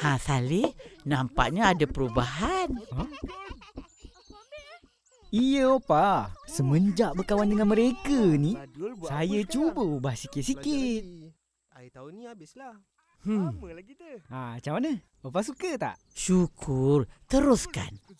Ha Salih, nampaknya ada perubahan. Iya, ha? Opa. Semenjak berkawan dengan mereka ni, saya cuba ubah sikit-sikit. Air tahun ni habislah. Hmm. Lama lagi kita. Ha, macam mana? Opa suka tak? Syukur. Teruskan.